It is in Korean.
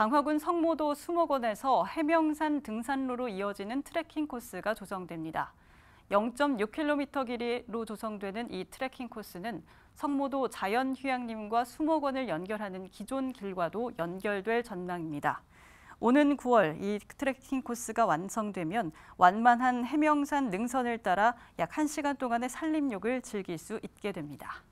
강화군 성모도 수목원에서 해명산 등산로로 이어지는 트레킹 코스가 조성됩니다. 0.6km 길이로 조성되는 이 트레킹 코스는 성모도 자연휴양림과 수목원을 연결하는 기존 길과도 연결될 전망입니다. 오는 9월 이 트레킹 코스가 완성되면 완만한 해명산 능선을 따라 약 1시간 동안의 산림욕을 즐길 수 있게 됩니다.